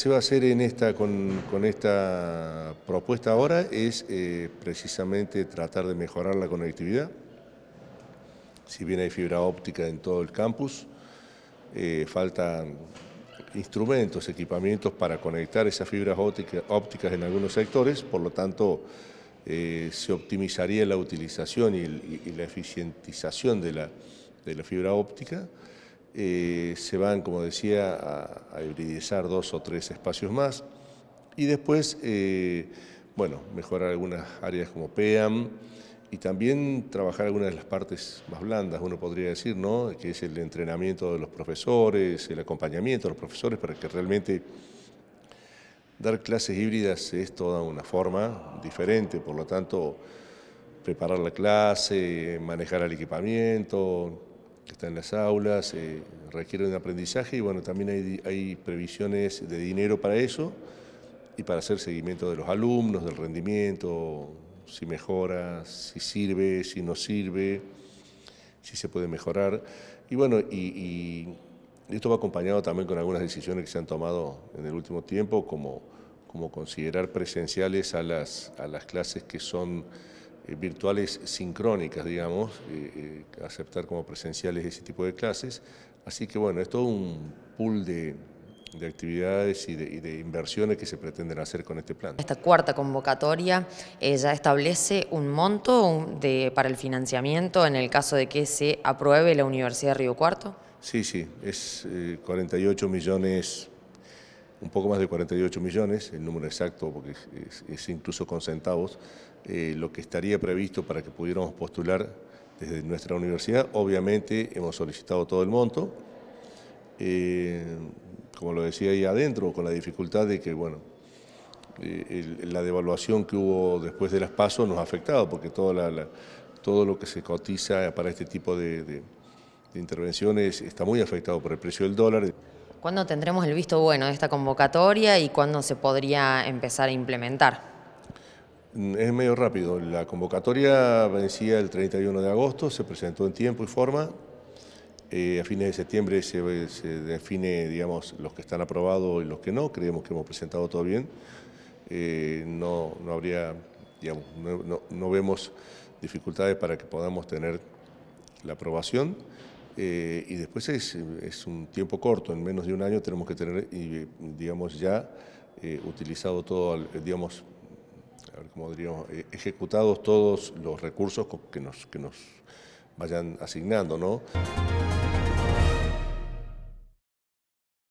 se va a hacer en esta, con, esta propuesta ahora es eh, precisamente tratar de mejorar la conectividad. Si bien hay fibra óptica en todo el campus, eh, faltan instrumentos, equipamientos para conectar esas fibras ópticas en algunos sectores, por lo tanto eh, se optimizaría la utilización y, y la eficientización de la, de la fibra óptica. Eh, se van, como decía, a, hibridizar dos o tres espacios más y después, eh, bueno, mejorar algunas áreas como PEAM y también trabajar algunas de las partes más blandas, uno podría decir, ¿no? Que es el entrenamiento de los profesores, el acompañamiento de los profesores para que realmente dar clases híbridas es toda una forma diferente, por lo tanto, preparar la clase, manejar el equipamiento, que está en las aulas, eh, requieren de aprendizaje y bueno, también hay, hay, previsiones de dinero para eso y para hacer seguimiento de los alumnos, del rendimiento, si mejora, si sirve, si no sirve, si se puede mejorar. Y bueno, y, esto va acompañado también con algunas decisiones que se han tomado en el último tiempo, como, como considerar presenciales a las, a las clases que son eh, virtuales sincrónicas, digamos, eh, eh, aceptar como presenciales ese tipo de clases. Así que bueno, es todo un pool de, actividades y de, inversiones que se pretenden hacer con este plan. Esta cuarta convocatoria ya establece un monto de, para el financiamiento en el caso de que se apruebe la Universidad de Río Cuarto. Sí, sí, es 48 millones un poco más de 48 millones, el número exacto porque es, incluso con centavos, eh, lo que estaría previsto para que pudiéramos postular desde nuestra universidad. Obviamente hemos solicitado todo el monto, eh, como lo decía ahí adentro, con la dificultad de que, bueno, eh, la devaluación que hubo después de las pasos nos ha afectado, porque todo lo que se cotiza para este tipo de intervenciones está muy afectado por el precio del dólar. ¿Cuándo tendremos el visto bueno de esta convocatoria y cuándo se podría empezar a implementar? Mm, es medio rápido. La convocatoria vencía el 31 de agosto, se presentó en tiempo y forma. Eh, a fines de septiembre se, define, digamos, los que están aprobados y los que no. Creemos que hemos presentado todo bien. Eh, no, no habría, no vemos dificultades para que podamos tener la aprobación. Eh, y después es, un tiempo corto, en menos de un año tenemos que tener, digamos, ya eh, utilizado todo, eh, digamos, ejecutados todos los recursos que nos, que nos vayan asignando, ¿no?